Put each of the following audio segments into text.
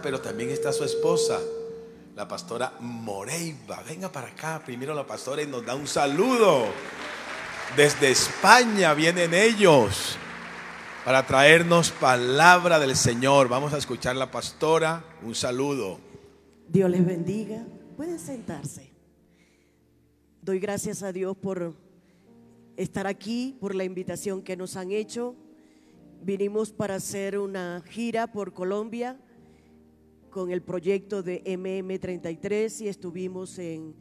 pero también está su esposa, la pastora Moreiva. Venga para acá, primero la pastora y nos da un saludo. Desde España vienen ellos para traernos palabra del Señor. Vamos a escuchar la pastora, un saludo. Dios les bendiga. Pueden sentarse. Doy gracias a Dios por estar aquí, por la invitación que nos han hecho. Vinimos para hacer una gira por Colombia con el proyecto de MM33 y estuvimos en,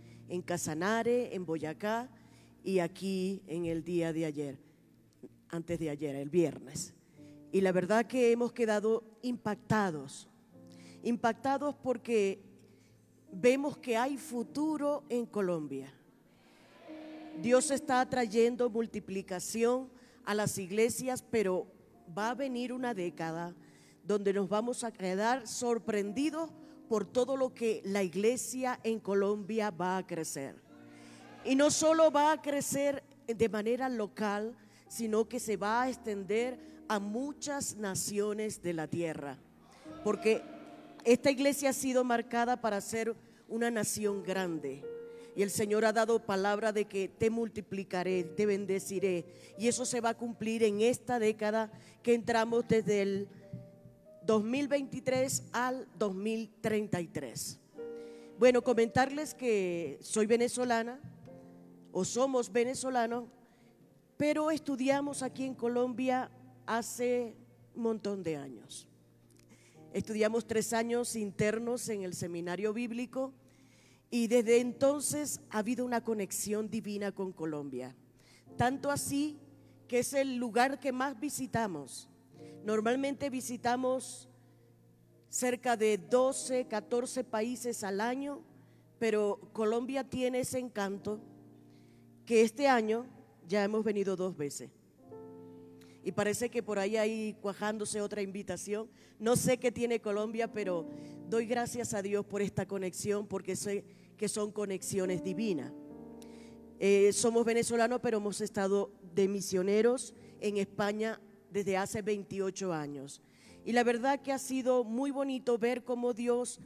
Casanare, en Boyacá y aquí en el día de ayer, antes de ayer, el viernes. Y la verdad que hemos quedado impactados, impactados porque vemos que hay futuro en Colombia. Dios está trayendo multiplicación a las iglesias, pero va a venir una década donde nos vamos a quedar sorprendidos por todo lo que la iglesia en Colombia va a crecer. Y no solo va a crecer de manera local, sino que se va a extender a muchas naciones de la tierra. Porque esta iglesia ha sido marcada para ser una nación grande. Y el Señor ha dado palabra de que te multiplicaré, te bendeciré. Y eso se va a cumplir en esta década que entramos desde el 2023 al 2033. Bueno, comentarles que soy venezolana o somos venezolanos, pero estudiamos aquí en Colombia hace un montón de años. Estudiamos tres años internos en el seminario bíblico y desde entonces ha habido una conexión divina con Colombia. Tanto así que es el lugar que más visitamos Normalmente visitamos cerca de 12, 14 países al año, pero Colombia tiene ese encanto que este año ya hemos venido dos veces. Y parece que por ahí hay cuajándose otra invitación. No sé qué tiene Colombia, pero doy gracias a Dios por esta conexión, porque sé que son conexiones divinas. Eh, somos venezolanos, pero hemos estado de misioneros en España desde hace 28 años. Y la verdad que ha sido muy bonito ver cómo Dios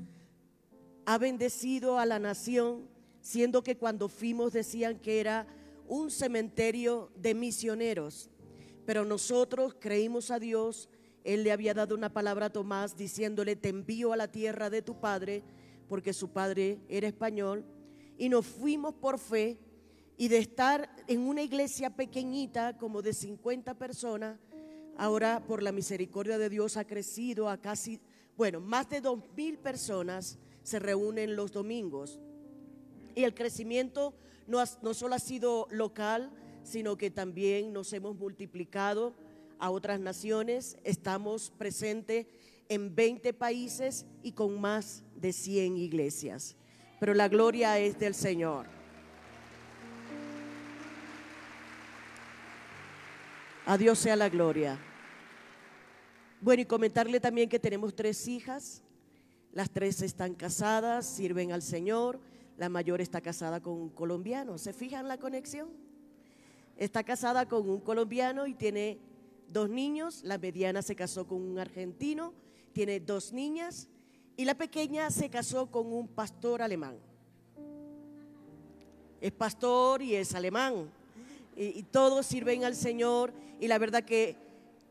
ha bendecido a la nación, siendo que cuando fuimos decían que era un cementerio de misioneros. Pero nosotros creímos a Dios, Él le había dado una palabra a Tomás diciéndole, te envío a la tierra de tu padre, porque su padre era español, y nos fuimos por fe y de estar en una iglesia pequeñita como de 50 personas, ahora por la misericordia de Dios ha crecido a casi, bueno, más de dos mil personas se reúnen los domingos. Y el crecimiento no, no solo ha sido local, sino que también nos hemos multiplicado a otras naciones. Estamos presentes en 20 países y con más de 100 iglesias. Pero la gloria es del Señor. A sea la gloria. Bueno, y comentarle también que tenemos tres hijas. Las tres están casadas, sirven al Señor. La mayor está casada con un colombiano. ¿Se fijan la conexión? Está casada con un colombiano y tiene dos niños. La mediana se casó con un argentino, tiene dos niñas. Y la pequeña se casó con un pastor alemán. Es pastor y es alemán y, todos sirven al Señor y la verdad que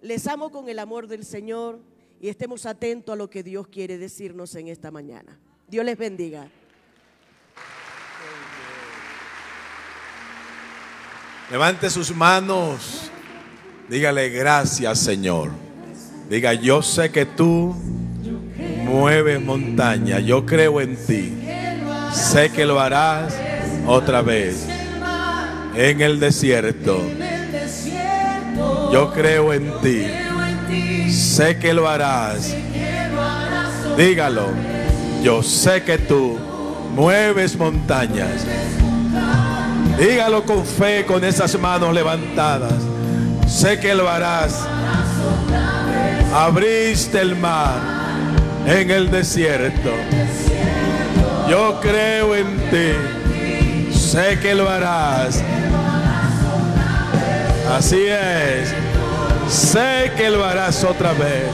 les amo con el amor del Señor y estemos atentos a lo que Dios quiere decirnos en esta mañana. Dios les bendiga. Levante sus manos. Dígale gracias, Señor. Diga, yo sé que tú mueves montaña. Yo creo en ti. Sé que lo harás otra vez en el desierto. Yo creo en ti. Sé que lo harás. Dígalo. Yo sé que tú mueves montañas. Dígalo con fe, con esas manos levantadas. Sé que lo harás. Abriste el mar en el desierto. Yo creo en ti sé que lo harás. Así es. Sé que lo harás otra vez.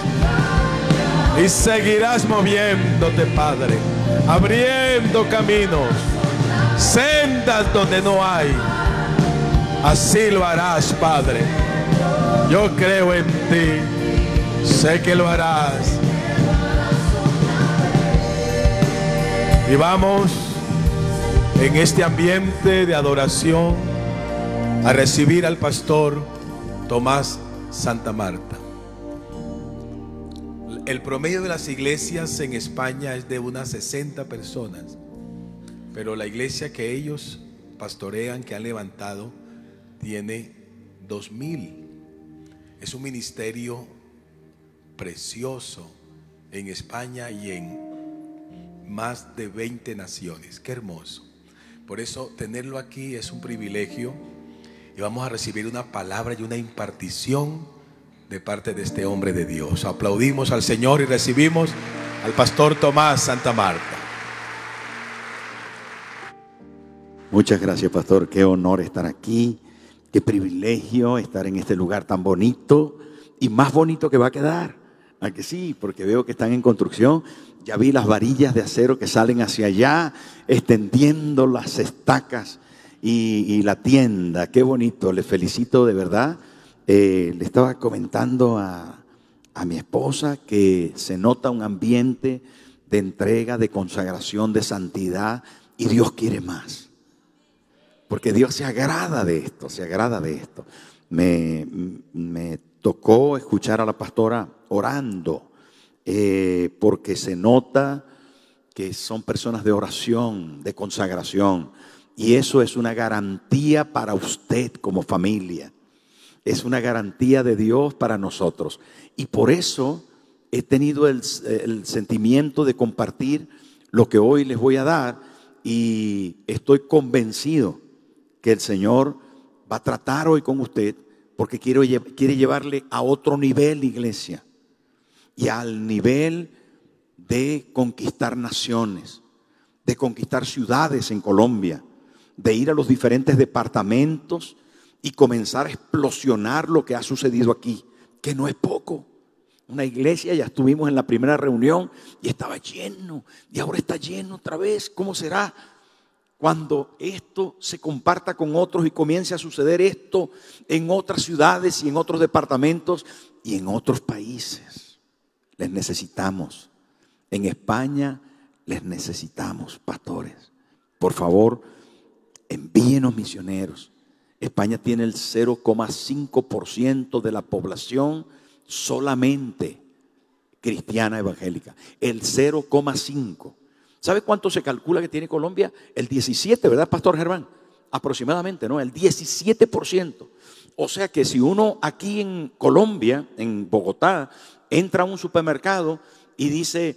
Y seguirás moviéndote, Padre. Abriendo caminos. Sendas donde no hay. Así lo harás, Padre. Yo creo en ti. Sé que lo harás. Y vamos en este ambiente de adoración a recibir al pastor Tomás Santa Marta. El promedio de las iglesias en España es de unas 60 personas, pero la iglesia que ellos pastorean, que han levantado, tiene 2.000. Es un ministerio precioso en España y en más de 20 naciones. Qué hermoso. Por eso tenerlo aquí es un privilegio y vamos a recibir una palabra y una impartición de parte de este hombre de Dios. Aplaudimos al Señor y recibimos al pastor Tomás Santa Marta. Muchas gracias, pastor. Qué honor estar aquí. Qué privilegio estar en este lugar tan bonito y más bonito que va a quedar. ¿A ah, que sí? Porque veo que están en construcción. Ya vi las varillas de acero que salen hacia allá, extendiendo las estacas y, la tienda. Qué bonito, les felicito de verdad. Eh, le estaba comentando a, mi esposa que se nota un ambiente de entrega, de consagración, de santidad, y Dios quiere más. Porque Dios se agrada de esto, se agrada de esto. Me, me tocó escuchar a la pastora orando, eh, porque se nota que son personas de oración, de consagración. Y eso es una garantía para usted como familia. Es una garantía de Dios para nosotros. Y por eso he tenido el sentimiento de compartir lo que hoy les voy a dar y estoy convencido que el Señor va a tratar hoy con usted porque quiere llevarle a otro nivel, iglesia, y al nivel de conquistar naciones, de conquistar ciudades en Colombia, de ir a los diferentes departamentos y comenzar a explosionar lo que ha sucedido aquí, que no es poco. Una iglesia, ya estuvimos en la primera reunión y estaba lleno, y ahora está lleno otra vez, ¿cómo será? cuando esto se comparta con otros y comience a suceder esto en otras ciudades y en otros departamentos y en otros países. Les necesitamos. En España les necesitamos, pastores. Por favor, envíenos misioneros. España tiene el 0,5% de la población solamente cristiana evangélica. El 0,5%. ¿Sabe cuánto se calcula que tiene Colombia? El 17, ¿verdad, Pastor Germán? Aproximadamente, ¿no? El 17%. O sea que si uno aquí en Colombia, en Bogotá, entra a un supermercado y dice,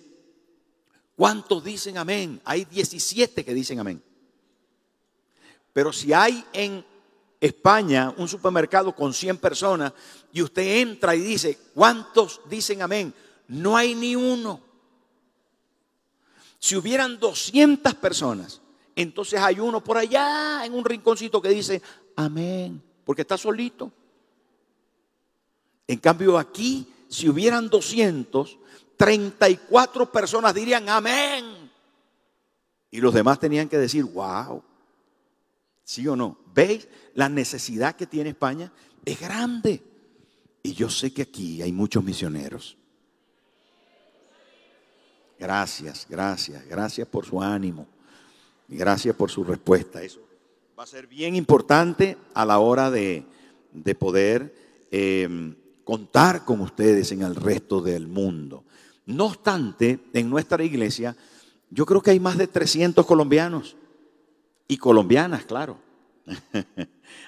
¿cuántos dicen amén? Hay 17 que dicen amén. Pero si hay en España un supermercado con 100 personas y usted entra y dice, ¿cuántos dicen amén? No hay ni uno. Si hubieran 200 personas, entonces hay uno por allá en un rinconcito que dice, amén, porque está solito. En cambio aquí, si hubieran 200, 34 personas dirían, amén. Y los demás tenían que decir, wow. ¿Sí o no? ¿Veis? La necesidad que tiene España es grande. Y yo sé que aquí hay muchos misioneros Gracias, gracias, gracias por su ánimo y gracias por su respuesta. Eso va a ser bien importante a la hora de, poder em, contar con ustedes en el resto del mundo. No obstante, en nuestra iglesia yo creo que hay más de 300 colombianos y colombianas, claro.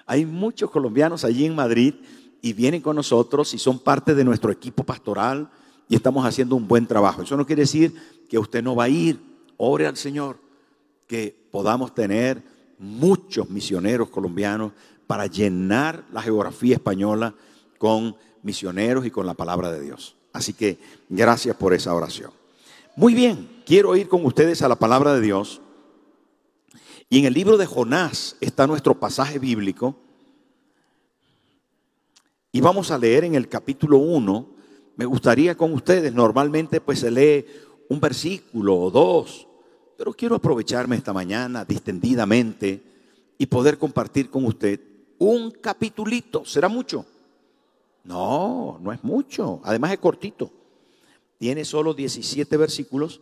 hay muchos colombianos allí en Madrid y vienen con nosotros y son parte de nuestro equipo pastoral y estamos haciendo un buen trabajo. Eso no quiere decir que usted no va a ir, ore al Señor, que podamos tener muchos misioneros colombianos para llenar la geografía española con misioneros y con la palabra de Dios. Así que gracias por esa oración. Muy bien, quiero ir con ustedes a la palabra de Dios. Y en el libro de Jonás está nuestro pasaje bíblico. Y vamos a leer en el capítulo 1, me gustaría con ustedes, normalmente pues se lee un versículo o dos, pero quiero aprovecharme esta mañana distendidamente y poder compartir con usted un capitulito. ¿Será mucho? No, no es mucho. Además es cortito. Tiene solo 17 versículos,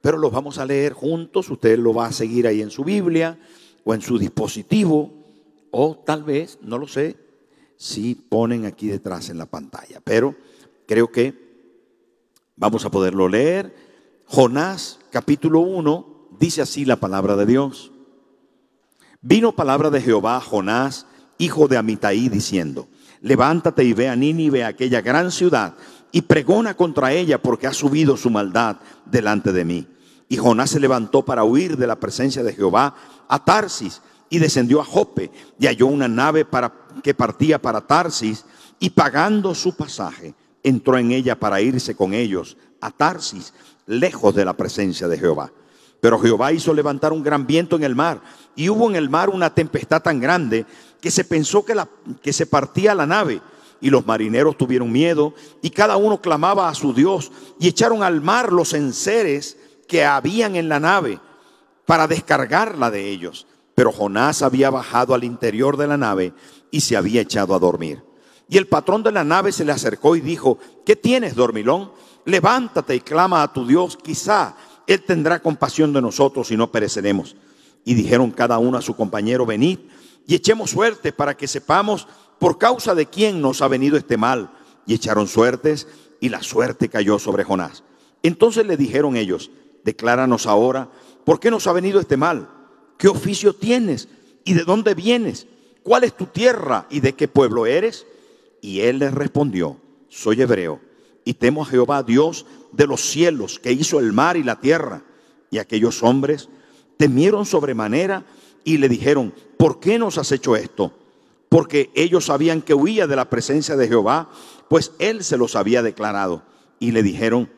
pero los vamos a leer juntos. Usted lo va a seguir ahí en su Biblia o en su dispositivo, o tal vez, no lo sé, si ponen aquí detrás en la pantalla. Pero creo que vamos a poderlo leer. Jonás capítulo 1 dice así la palabra de Dios. Vino palabra de Jehová a Jonás, hijo de Amitai, diciendo, levántate y ve a Nínive, aquella gran ciudad, y pregona contra ella porque ha subido su maldad delante de mí. Y Jonás se levantó para huir de la presencia de Jehová a Tarsis y descendió a Jope y halló una nave para, que partía para Tarsis y pagando su pasaje entró en ella para irse con ellos a Tarsis, lejos de la presencia de Jehová. Pero Jehová hizo levantar un gran viento en el mar, y hubo en el mar una tempestad tan grande que se pensó que, la, que se partía la nave. Y los marineros tuvieron miedo, y cada uno clamaba a su Dios, y echaron al mar los enseres que habían en la nave para descargarla de ellos. Pero Jonás había bajado al interior de la nave y se había echado a dormir. Y el patrón de la nave se le acercó y dijo, ¿qué tienes, dormilón? Levántate y clama a tu Dios, quizá Él tendrá compasión de nosotros y no pereceremos. Y dijeron cada uno a su compañero, venid y echemos suerte para que sepamos por causa de quién nos ha venido este mal. Y echaron suertes y la suerte cayó sobre Jonás. Entonces le dijeron ellos, decláranos ahora, ¿por qué nos ha venido este mal? ¿Qué oficio tienes? ¿Y de dónde vienes? ¿Cuál es tu tierra y de qué pueblo eres? Y él les respondió, soy hebreo y temo a Jehová, Dios de los cielos, que hizo el mar y la tierra. Y aquellos hombres temieron sobremanera y le dijeron, ¿por qué nos has hecho esto? Porque ellos sabían que huía de la presencia de Jehová, pues él se los había declarado. Y le dijeron,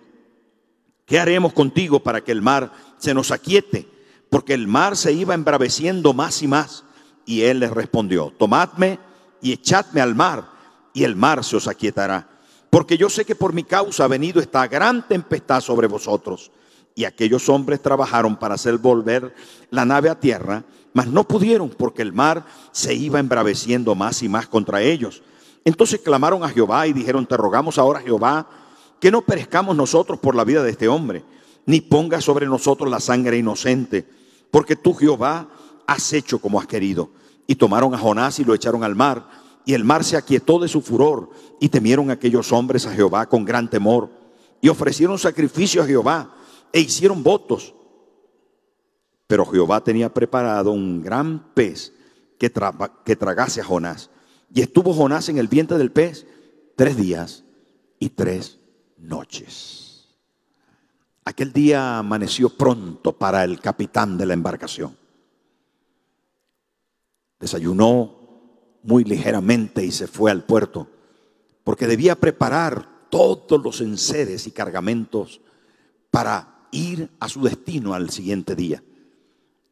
¿qué haremos contigo para que el mar se nos aquiete? Porque el mar se iba embraveciendo más y más. Y él les respondió, tomadme y echadme al mar y el mar se os aquietará. Porque yo sé que por mi causa ha venido esta gran tempestad sobre vosotros. Y aquellos hombres trabajaron para hacer volver la nave a tierra, mas no pudieron porque el mar se iba embraveciendo más y más contra ellos. Entonces clamaron a Jehová y dijeron, te rogamos ahora Jehová que no perezcamos nosotros por la vida de este hombre, ni ponga sobre nosotros la sangre inocente, porque tú Jehová has hecho como has querido. Y tomaron a Jonás y lo echaron al mar y el mar se aquietó de su furor, y temieron aquellos hombres a Jehová con gran temor, y ofrecieron sacrificio a Jehová, e hicieron votos. Pero Jehová tenía preparado un gran pez que, que tragase a Jonás. Y estuvo Jonás en el vientre del pez tres días y tres noches. Aquel día amaneció pronto para el capitán de la embarcación. Desayunó, muy ligeramente y se fue al puerto, porque debía preparar todos los enseres y cargamentos para ir a su destino al siguiente día.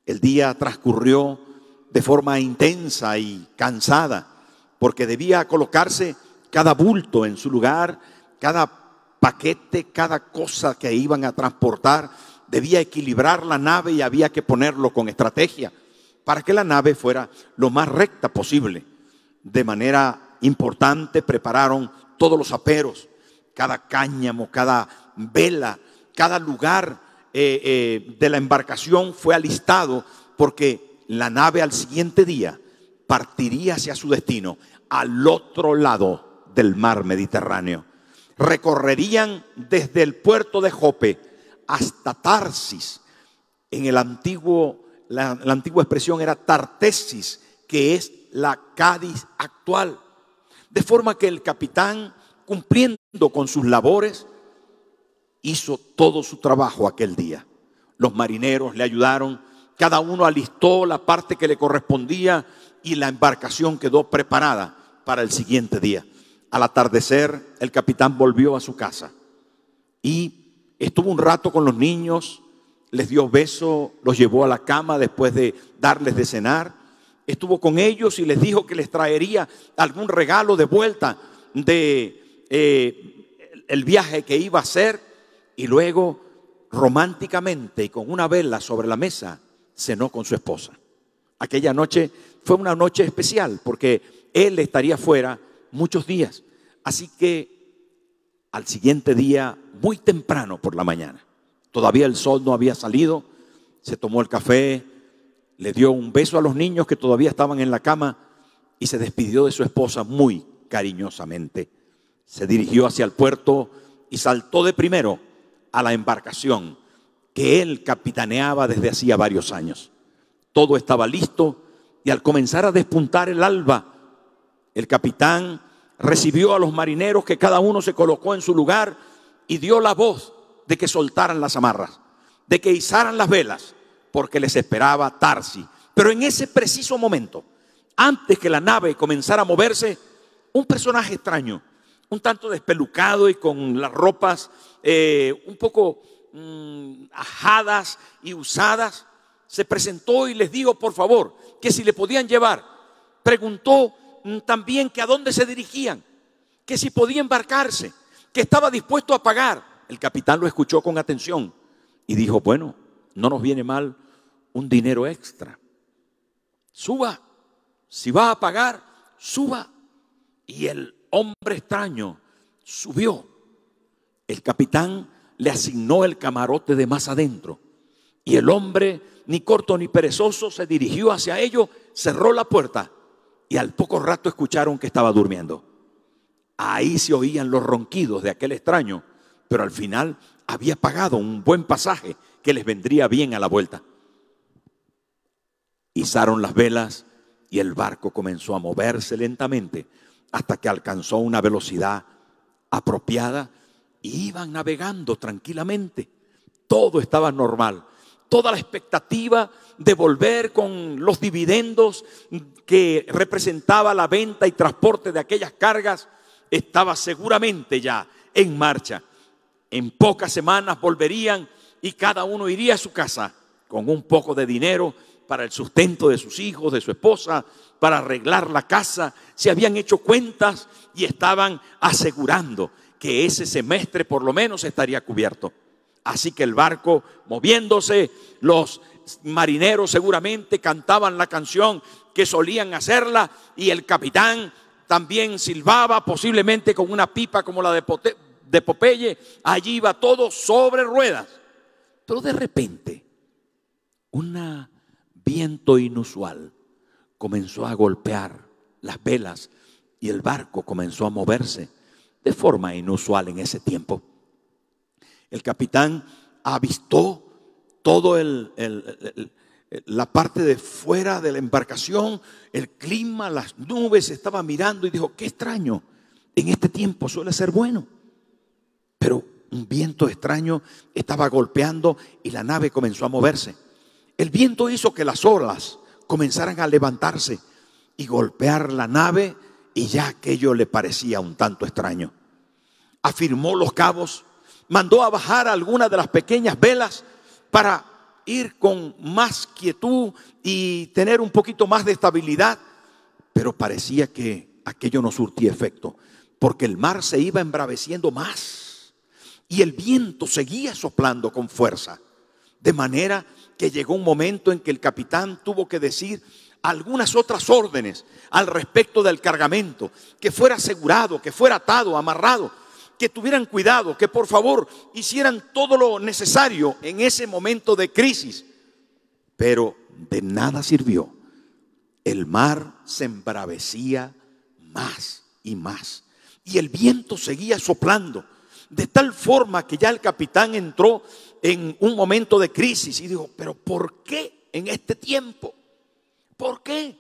El día transcurrió de forma intensa y cansada, porque debía colocarse cada bulto en su lugar, cada paquete, cada cosa que iban a transportar, debía equilibrar la nave y había que ponerlo con estrategia para que la nave fuera lo más recta posible de manera importante, prepararon todos los aperos, cada cáñamo, cada vela, cada lugar eh, eh, de la embarcación fue alistado porque la nave al siguiente día partiría hacia su destino, al otro lado del mar Mediterráneo. Recorrerían desde el puerto de Jope hasta Tarsis. En el antiguo, la, la antigua expresión era Tartesis, que es la Cádiz actual. De forma que el capitán, cumpliendo con sus labores, hizo todo su trabajo aquel día. Los marineros le ayudaron, cada uno alistó la parte que le correspondía y la embarcación quedó preparada para el siguiente día. Al atardecer, el capitán volvió a su casa y estuvo un rato con los niños, les dio beso, los llevó a la cama después de darles de cenar estuvo con ellos y les dijo que les traería algún regalo de vuelta de eh, el viaje que iba a hacer y luego románticamente y con una vela sobre la mesa cenó con su esposa. Aquella noche fue una noche especial porque él estaría fuera muchos días. Así que al siguiente día, muy temprano por la mañana, todavía el sol no había salido, se tomó el café, le dio un beso a los niños que todavía estaban en la cama y se despidió de su esposa muy cariñosamente. Se dirigió hacia el puerto y saltó de primero a la embarcación que él capitaneaba desde hacía varios años. Todo estaba listo y al comenzar a despuntar el alba, el capitán recibió a los marineros que cada uno se colocó en su lugar y dio la voz de que soltaran las amarras, de que izaran las velas porque les esperaba Tarsi. Pero en ese preciso momento, antes que la nave comenzara a moverse, un personaje extraño, un tanto despelucado y con las ropas eh, un poco mm, ajadas y usadas, se presentó y les dijo, por favor, que si le podían llevar. Preguntó mm, también que a dónde se dirigían, que si podía embarcarse, que estaba dispuesto a pagar. El capitán lo escuchó con atención y dijo, bueno, no nos viene mal un dinero extra. Suba, si va a pagar, suba. Y el hombre extraño subió. El capitán le asignó el camarote de más adentro. Y el hombre, ni corto ni perezoso, se dirigió hacia ello, cerró la puerta y al poco rato escucharon que estaba durmiendo. Ahí se oían los ronquidos de aquel extraño, pero al final había pagado un buen pasaje que les vendría bien a la vuelta. Izaron las velas y el barco comenzó a moverse lentamente hasta que alcanzó una velocidad apropiada y iban navegando tranquilamente. Todo estaba normal. Toda la expectativa de volver con los dividendos que representaba la venta y transporte de aquellas cargas estaba seguramente ya en marcha. En pocas semanas volverían y cada uno iría a su casa con un poco de dinero para el sustento de sus hijos, de su esposa, para arreglar la casa. Se habían hecho cuentas y estaban asegurando que ese semestre por lo menos estaría cubierto. Así que el barco moviéndose, los marineros seguramente cantaban la canción que solían hacerla y el capitán también silbaba, posiblemente con una pipa como la de, Popeye, allí iba todo sobre ruedas. Pero de repente, una viento inusual comenzó a golpear las velas y el barco comenzó a moverse de forma inusual en ese tiempo. El capitán avistó todo el, la parte de fuera de la embarcación, el clima, las nubes, estaba mirando y dijo, qué extraño, en este tiempo suele ser bueno. Pero un viento extraño estaba golpeando y la nave comenzó a moverse. El viento hizo que las olas comenzaran a levantarse y golpear la nave y ya aquello le parecía un tanto extraño. Afirmó los cabos, mandó a bajar algunas de las pequeñas velas para ir con más quietud y tener un poquito más de estabilidad, pero parecía que aquello no surtía efecto, porque el mar se iba embraveciendo más y el viento seguía soplando con fuerza, de manera que llegó un momento en que el capitán tuvo que decir algunas otras órdenes al respecto del cargamento, que fuera asegurado, que fuera atado, amarrado, que tuvieran cuidado, que por favor hicieran todo lo necesario en ese momento de crisis. Pero de nada sirvió. El mar se embravecía más y más. Y el viento seguía soplando, de tal forma que ya el capitán entró en un momento de crisis y dijo, pero ¿por qué en este tiempo? ¿Por qué?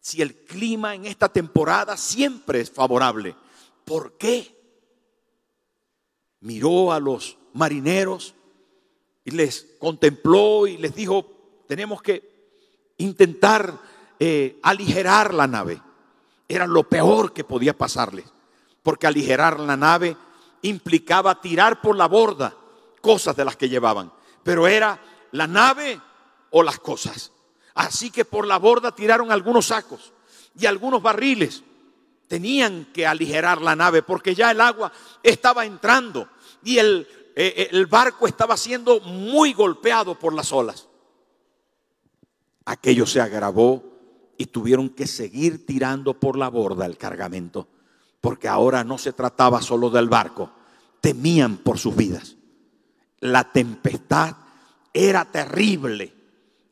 Si el clima en esta temporada siempre es favorable, ¿por qué? Miró a los marineros y les contempló y les dijo, tenemos que intentar eh, aligerar la nave. Era lo peor que podía pasarles, porque aligerar la nave implicaba tirar por la borda cosas de las que llevaban, pero era la nave o las cosas. Así que por la borda tiraron algunos sacos y algunos barriles. Tenían que aligerar la nave porque ya el agua estaba entrando y el, eh, eh, barco estaba siendo muy golpeado por las olas. Aquello se agravó y tuvieron que seguir tirando por la borda el cargamento, porque ahora no se trataba solo del barco, temían por sus vidas. La tempestad era terrible.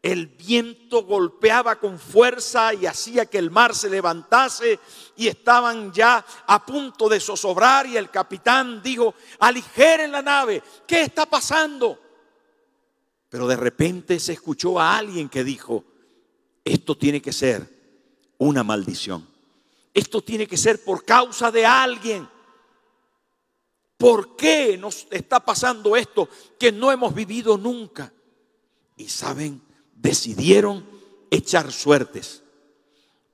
El viento golpeaba con fuerza y hacía que el mar se levantase y estaban ya a punto de zozobrar y el capitán dijo, aligeren la nave, ¿qué está pasando? Pero de repente se escuchó a alguien que dijo, esto tiene que ser una maldición, esto tiene que ser por causa de alguien. ¿Por qué nos está pasando esto que no hemos vivido nunca? Y saben, decidieron echar suertes.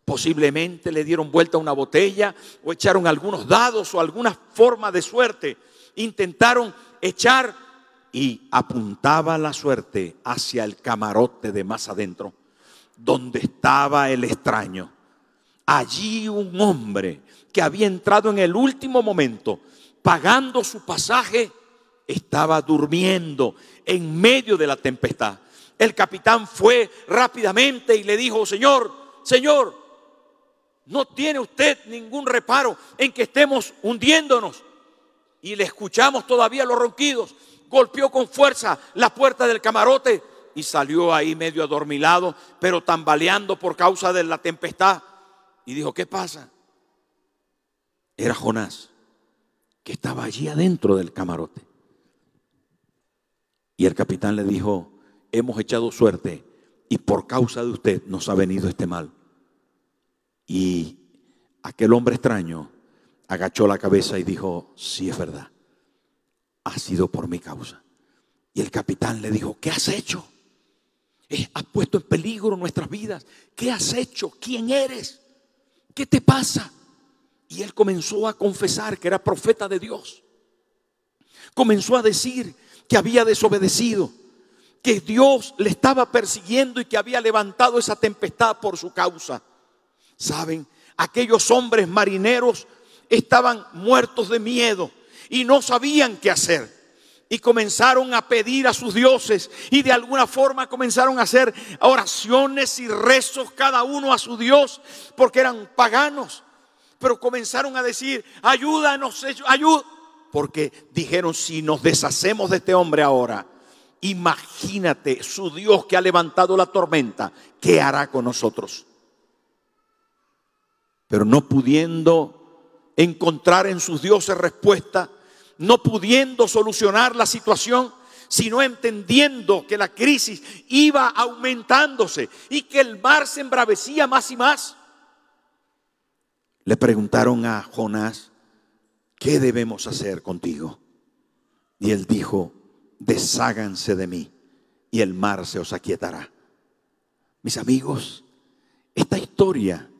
Posiblemente le dieron vuelta a una botella o echaron algunos dados o alguna forma de suerte. Intentaron echar y apuntaba la suerte hacia el camarote de más adentro, donde estaba el extraño. Allí un hombre que había entrado en el último momento pagando su pasaje, estaba durmiendo en medio de la tempestad. El capitán fue rápidamente y le dijo, Señor, Señor, no tiene usted ningún reparo en que estemos hundiéndonos. Y le escuchamos todavía los ronquidos. Golpeó con fuerza la puerta del camarote y salió ahí medio adormilado, pero tambaleando por causa de la tempestad. Y dijo, ¿qué pasa? Era Jonás que estaba allí adentro del camarote. Y el capitán le dijo, hemos echado suerte y por causa de usted nos ha venido este mal. Y aquel hombre extraño agachó la cabeza y dijo, sí es verdad, ha sido por mi causa. Y el capitán le dijo, ¿qué has hecho? Eh, has puesto en peligro nuestras vidas. ¿Qué has hecho? ¿Quién eres? ¿Qué te pasa? Y él comenzó a confesar que era profeta de Dios. Comenzó a decir que había desobedecido, que Dios le estaba persiguiendo y que había levantado esa tempestad por su causa. Saben, aquellos hombres marineros estaban muertos de miedo y no sabían qué hacer. Y comenzaron a pedir a sus dioses y de alguna forma comenzaron a hacer oraciones y rezos cada uno a su Dios porque eran paganos pero comenzaron a decir, ayúdanos, ayúdanos. Porque dijeron, si nos deshacemos de este hombre ahora, imagínate su Dios que ha levantado la tormenta, ¿qué hará con nosotros? Pero no pudiendo encontrar en sus dioses respuesta, no pudiendo solucionar la situación, sino entendiendo que la crisis iba aumentándose y que el mar se embravecía más y más le preguntaron a Jonás, ¿qué debemos hacer contigo? Y él dijo, desháganse de mí y el mar se os aquietará. Mis amigos, esta historia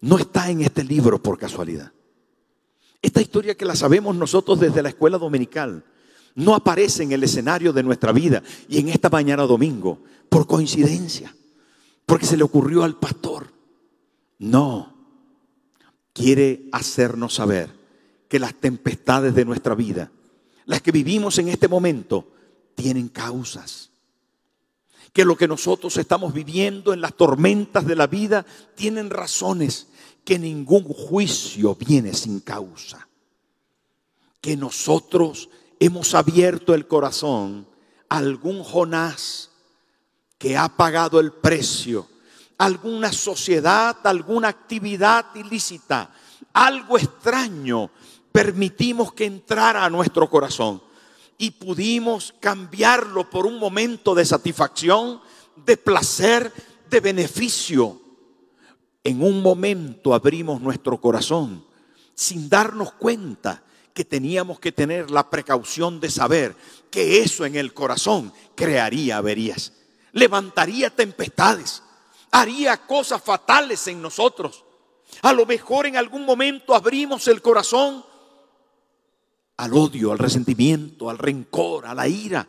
no está en este libro por casualidad. Esta historia que la sabemos nosotros desde la escuela dominical no aparece en el escenario de nuestra vida y en esta mañana domingo por coincidencia, porque se le ocurrió al pastor. No, quiere hacernos saber que las tempestades de nuestra vida, las que vivimos en este momento, tienen causas. Que lo que nosotros estamos viviendo en las tormentas de la vida tienen razones. Que ningún juicio viene sin causa. Que nosotros hemos abierto el corazón a algún Jonás que ha pagado el precio alguna sociedad, alguna actividad ilícita, algo extraño, permitimos que entrara a nuestro corazón y pudimos cambiarlo por un momento de satisfacción, de placer, de beneficio. En un momento abrimos nuestro corazón sin darnos cuenta que teníamos que tener la precaución de saber que eso en el corazón crearía averías, levantaría tempestades, haría cosas fatales en nosotros. A lo mejor en algún momento abrimos el corazón al odio, al resentimiento, al rencor, a la ira,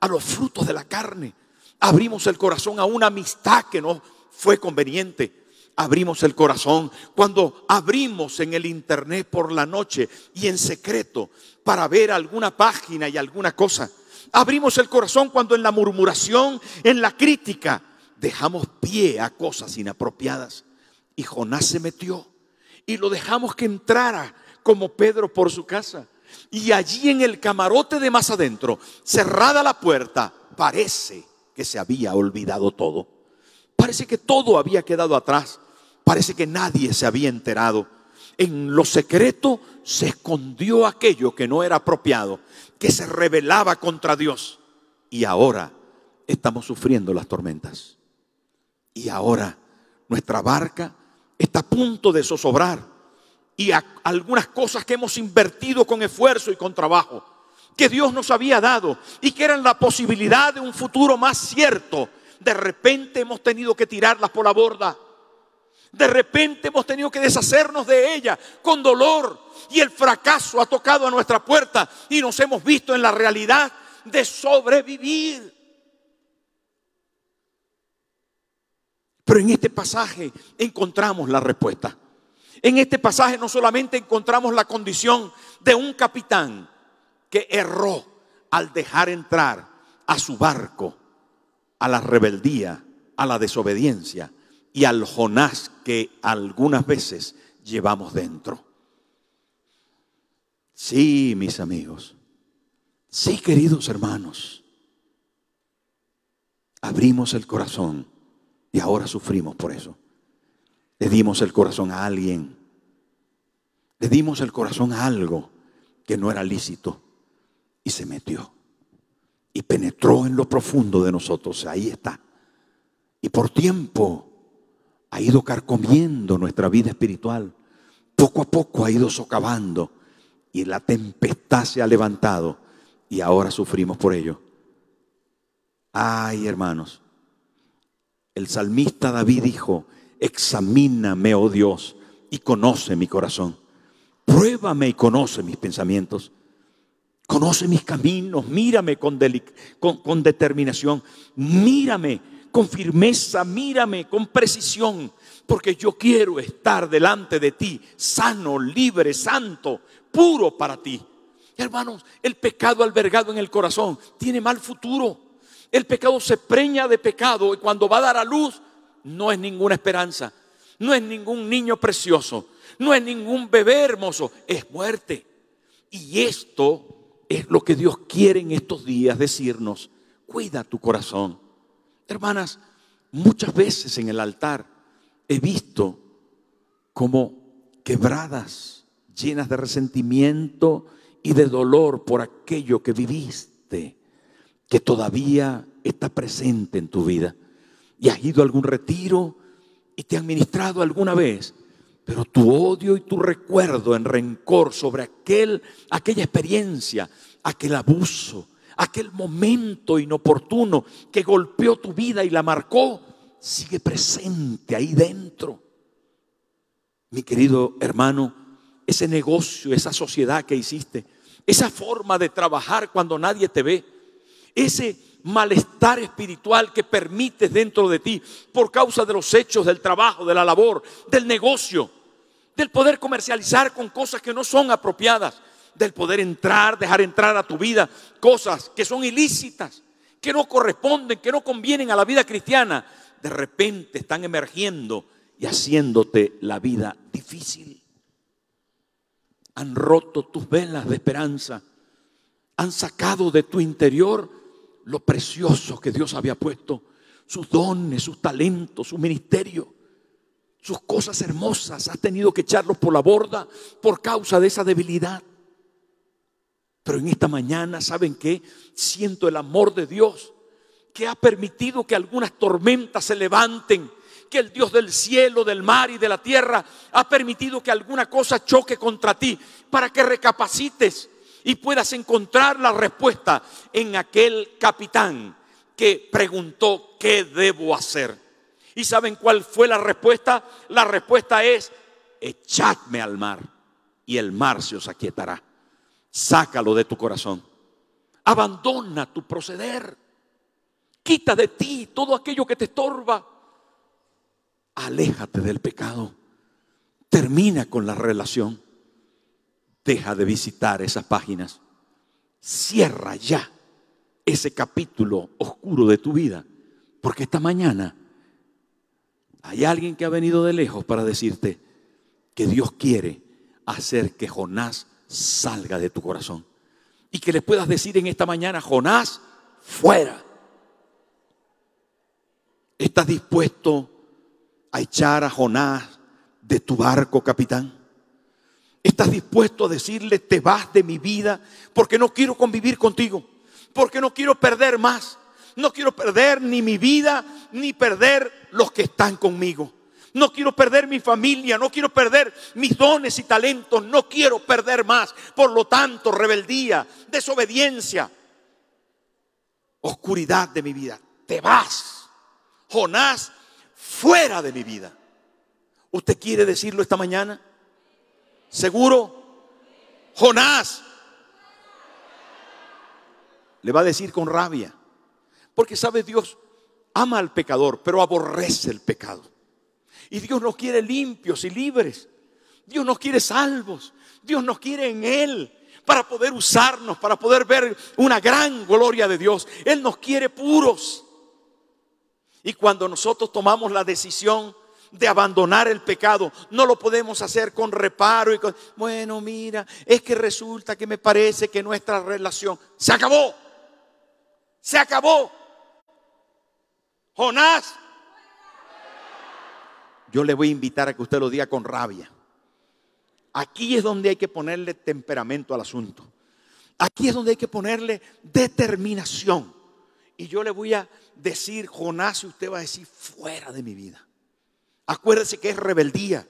a los frutos de la carne. Abrimos el corazón a una amistad que no fue conveniente. Abrimos el corazón cuando abrimos en el internet por la noche y en secreto para ver alguna página y alguna cosa. Abrimos el corazón cuando en la murmuración, en la crítica, dejamos pie a cosas inapropiadas. Y Jonás se metió y lo dejamos que entrara como Pedro por su casa. Y allí en el camarote de más adentro, cerrada la puerta, parece que se había olvidado todo. Parece que todo había quedado atrás. Parece que nadie se había enterado. En lo secreto se escondió aquello que no era apropiado, que se rebelaba contra Dios. Y ahora estamos sufriendo las tormentas. Y ahora nuestra barca está a punto de zozobrar y algunas cosas que hemos invertido con esfuerzo y con trabajo, que Dios nos había dado y que eran la posibilidad de un futuro más cierto, de repente hemos tenido que tirarlas por la borda. De repente hemos tenido que deshacernos de ella con dolor y el fracaso ha tocado a nuestra puerta y nos hemos visto en la realidad de sobrevivir. Pero en este pasaje encontramos la respuesta. En este pasaje no solamente encontramos la condición de un capitán que erró al dejar entrar a su barco a la rebeldía, a la desobediencia y al Jonás que algunas veces llevamos dentro. Sí, mis amigos. Sí, queridos hermanos. Abrimos el corazón y ahora sufrimos por eso. Le dimos el corazón a alguien. Le dimos el corazón a algo que no era lícito. Y se metió. Y penetró en lo profundo de nosotros. Ahí está. Y por tiempo ha ido carcomiendo nuestra vida espiritual. Poco a poco ha ido socavando. Y la tempestad se ha levantado. Y ahora sufrimos por ello. Ay, hermanos. El salmista David dijo, examíname, oh Dios, y conoce mi corazón. Pruébame y conoce mis pensamientos. Conoce mis caminos, mírame con, determinación, mírame con firmeza, mírame con precisión, porque yo quiero estar delante de ti, sano, libre, santo, puro para ti. Hermanos, el pecado albergado en el corazón tiene mal futuro. El pecado se preña de pecado y cuando va a dar a luz no es ninguna esperanza, no es ningún niño precioso, no es ningún bebé hermoso, es muerte. Y esto es lo que Dios quiere en estos días decirnos. Cuida tu corazón. Hermanas, muchas veces en el altar he visto como quebradas, llenas de resentimiento y de dolor por aquello que viviste que todavía está presente en tu vida. Y has ido a algún retiro y te han ministrado alguna vez, pero tu odio y tu recuerdo en rencor sobre aquel, aquella experiencia, aquel abuso, aquel momento inoportuno que golpeó tu vida y la marcó, sigue presente ahí dentro. Mi querido hermano, ese negocio, esa sociedad que hiciste, esa forma de trabajar cuando nadie te ve, ese malestar espiritual que permites dentro de ti por causa de los hechos, del trabajo, de la labor, del negocio, del poder comercializar con cosas que no son apropiadas, del poder entrar, dejar entrar a tu vida cosas que son ilícitas, que no corresponden, que no convienen a la vida cristiana, de repente están emergiendo y haciéndote la vida difícil. Han roto tus velas de esperanza, han sacado de tu interior lo precioso que Dios había puesto, sus dones, sus talentos, su ministerio, sus cosas hermosas, has tenido que echarlos por la borda por causa de esa debilidad. Pero en esta mañana, ¿saben qué? Siento el amor de Dios que ha permitido que algunas tormentas se levanten, que el Dios del cielo, del mar y de la tierra ha permitido que alguna cosa choque contra ti para que recapacites y puedas encontrar la respuesta en aquel capitán que preguntó, ¿qué debo hacer? ¿Y saben cuál fue la respuesta? La respuesta es, echadme al mar y el mar se os aquietará. Sácalo de tu corazón. Abandona tu proceder. Quita de ti todo aquello que te estorba. Aléjate del pecado. Termina con la relación. Deja de visitar esas páginas. Cierra ya ese capítulo oscuro de tu vida, porque esta mañana hay alguien que ha venido de lejos para decirte que Dios quiere hacer que Jonás salga de tu corazón y que le puedas decir en esta mañana, Jonás, fuera. ¿Estás dispuesto a echar a Jonás de tu barco, capitán? ¿Estás dispuesto a decirle, te vas de mi vida porque no quiero convivir contigo? Porque no quiero perder más. No quiero perder ni mi vida, ni perder los que están conmigo. No quiero perder mi familia, no quiero perder mis dones y talentos, no quiero perder más. Por lo tanto, rebeldía, desobediencia, oscuridad de mi vida. Te vas, Jonás, fuera de mi vida. ¿Usted quiere decirlo esta mañana? ¿Seguro? Jonás. Le va a decir con rabia. Porque sabe Dios ama al pecador, pero aborrece el pecado. Y Dios nos quiere limpios y libres. Dios nos quiere salvos. Dios nos quiere en Él para poder usarnos, para poder ver una gran gloria de Dios. Él nos quiere puros. Y cuando nosotros tomamos la decisión de abandonar el pecado. No lo podemos hacer con reparo y con, bueno, mira, es que resulta que me parece que nuestra relación se acabó. Se acabó. Jonás, yo le voy a invitar a que usted lo diga con rabia. Aquí es donde hay que ponerle temperamento al asunto. Aquí es donde hay que ponerle determinación. Y yo le voy a decir, Jonás, usted va a decir, fuera de mi vida. Acuérdese que es rebeldía.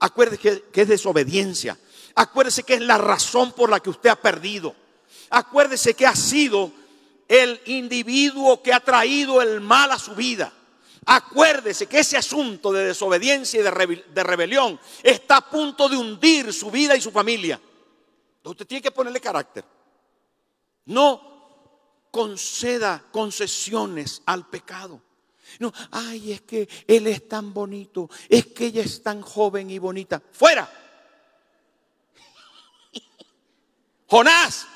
Acuérdese que, es desobediencia. Acuérdese que es la razón por la que usted ha perdido. Acuérdese que ha sido el individuo que ha traído el mal a su vida. Acuérdese que ese asunto de desobediencia y de, rebelión está a punto de hundir su vida y su familia. usted tiene que ponerle carácter. No conceda concesiones al pecado. No, ay, es que él es tan bonito, es que ella es tan joven y bonita. Fuera. Jonás.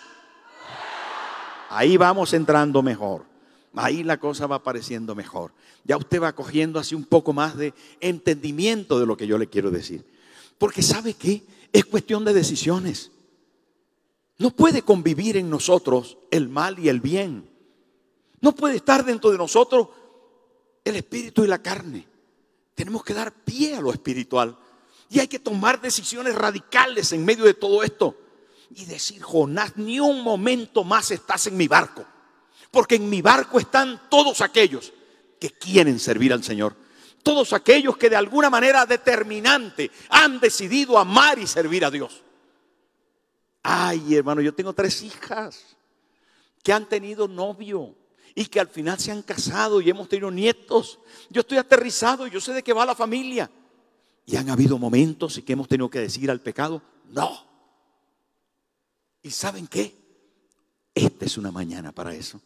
Ahí vamos entrando mejor. Ahí la cosa va apareciendo mejor. Ya usted va cogiendo así un poco más de entendimiento de lo que yo le quiero decir. Porque sabe qué? Es cuestión de decisiones. No puede convivir en nosotros el mal y el bien. No puede estar dentro de nosotros el espíritu y la carne. Tenemos que dar pie a lo espiritual. Y hay que tomar decisiones radicales en medio de todo esto. Y decir, Jonás, ni un momento más estás en mi barco. Porque en mi barco están todos aquellos que quieren servir al Señor. Todos aquellos que de alguna manera determinante han decidido amar y servir a Dios. Ay, hermano, yo tengo tres hijas que han tenido novio y que al final se han casado y hemos tenido nietos. Yo estoy aterrizado, yo sé de qué va la familia. Y han habido momentos y que hemos tenido que decir al pecado, no. ¿Y saben qué? Esta es una mañana para eso.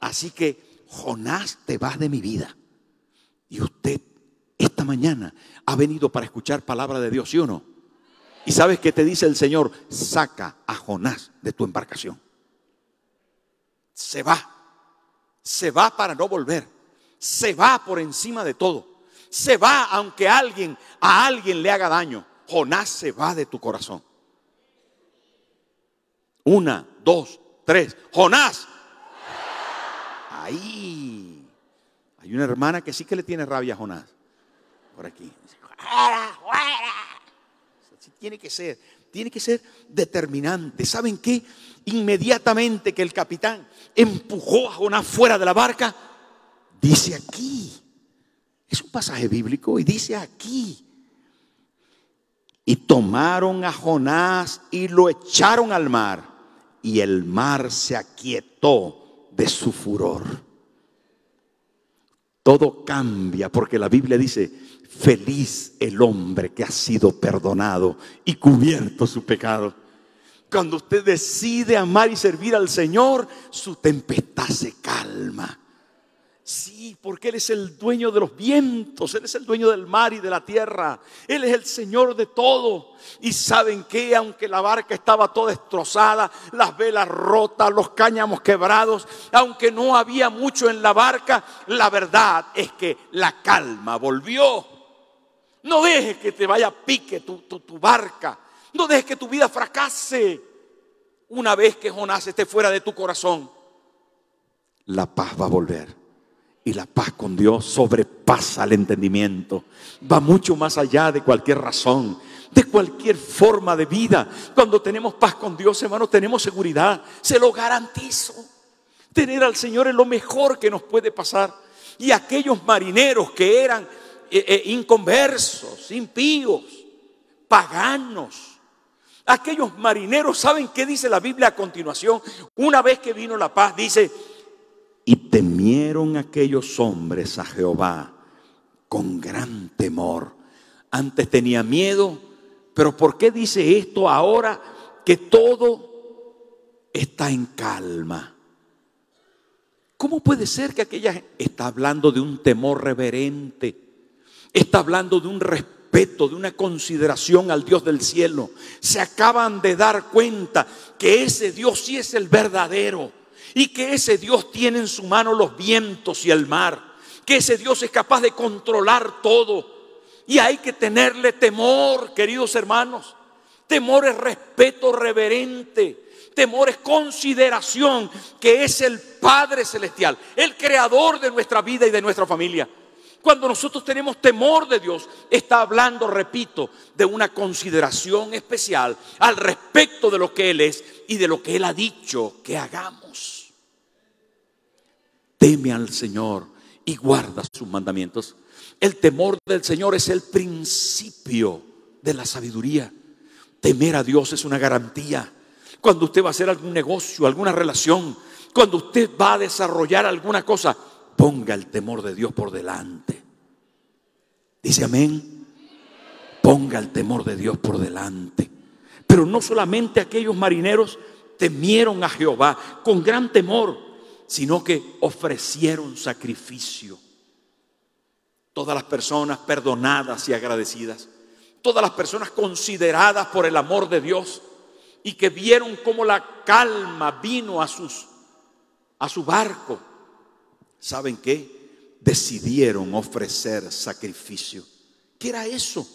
Así que, Jonás, te vas de mi vida. Y usted esta mañana ha venido para escuchar palabra de Dios, ¿sí o no? Y sabes que te dice el Señor, saca a Jonás de tu embarcación. Se va se va para no volver, se va por encima de todo, se va aunque alguien, a alguien le haga daño. Jonás se va de tu corazón. Una, dos, tres. Jonás. Ahí. Hay una hermana que sí que le tiene rabia a Jonás. Por aquí. Así tiene que ser tiene que ser determinante. ¿Saben qué? Inmediatamente que el capitán empujó a Jonás fuera de la barca, dice aquí, es un pasaje bíblico y dice aquí, y tomaron a Jonás y lo echaron al mar, y el mar se aquietó de su furor. Todo cambia porque la Biblia dice, Feliz el hombre que ha sido perdonado y cubierto su pecado. Cuando usted decide amar y servir al Señor, su tempestad se calma. Sí, porque Él es el dueño de los vientos, Él es el dueño del mar y de la tierra, Él es el Señor de todo. Y saben que, aunque la barca estaba toda destrozada, las velas rotas, los cáñamos quebrados, aunque no había mucho en la barca, la verdad es que la calma volvió. No dejes que te vaya a pique tu, tu, barca. No dejes que tu vida fracase. Una vez que Jonás esté fuera de tu corazón, la paz va a volver. Y la paz con Dios sobrepasa el entendimiento. Va mucho más allá de cualquier razón, de cualquier forma de vida. Cuando tenemos paz con Dios, hermanos, tenemos seguridad. Se lo garantizo. Tener al Señor es lo mejor que nos puede pasar. Y aquellos marineros que eran eh, eh, inconversos, impíos, paganos. Aquellos marineros, ¿saben qué dice la Biblia a continuación? Una vez que vino la paz, dice, y temieron aquellos hombres a Jehová con gran temor. Antes tenía miedo, pero ¿por qué dice esto ahora que todo está en calma? ¿Cómo puede ser que aquella está hablando de un temor reverente? está hablando de un respeto, de una consideración al Dios del cielo. Se acaban de dar cuenta que ese Dios sí es el verdadero y que ese Dios tiene en su mano los vientos y el mar, que ese Dios es capaz de controlar todo. Y hay que tenerle temor, queridos hermanos. Temor es respeto reverente. Temor es consideración que es el Padre Celestial, el creador de nuestra vida y de nuestra familia. Cuando nosotros tenemos temor de Dios, está hablando, repito, de una consideración especial al respecto de lo que Él es y de lo que Él ha dicho que hagamos. Teme al Señor y guarda sus mandamientos. El temor del Señor es el principio de la sabiduría. Temer a Dios es una garantía. Cuando usted va a hacer algún negocio, alguna relación, cuando usted va a desarrollar alguna cosa, ponga el temor de Dios por delante. Dice amén. Ponga el temor de Dios por delante. Pero no solamente aquellos marineros temieron a Jehová con gran temor, sino que ofrecieron sacrificio. Todas las personas perdonadas y agradecidas, todas las personas consideradas por el amor de Dios y que vieron cómo la calma vino a sus a su barco ¿saben qué? Decidieron ofrecer sacrificio. ¿Qué era eso?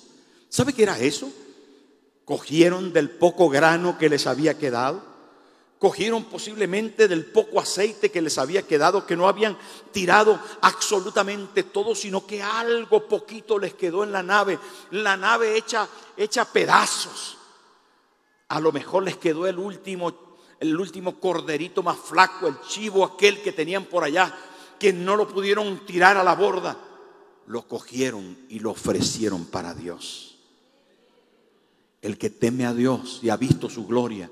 ¿Sabe qué era eso? Cogieron del poco grano que les había quedado, cogieron posiblemente del poco aceite que les había quedado, que no habían tirado absolutamente todo, sino que algo poquito les quedó en la nave, la nave hecha, hecha pedazos. A lo mejor les quedó el último, el último corderito más flaco, el chivo aquel que tenían por allá que no lo pudieron tirar a la borda, lo cogieron y lo ofrecieron para Dios. El que teme a Dios y ha visto su gloria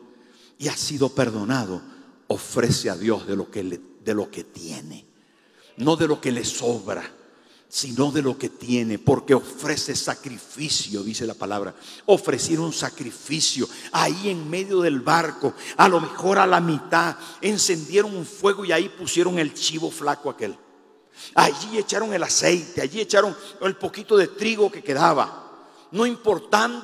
y ha sido perdonado, ofrece a Dios de lo que, de lo que tiene, no de lo que le sobra sino de lo que tiene, porque ofrece sacrificio, dice la palabra. Ofrecieron sacrificio ahí en medio del barco, a lo mejor a la mitad, encendieron un fuego y ahí pusieron el chivo flaco aquel. Allí echaron el aceite, allí echaron el poquito de trigo que quedaba, no importando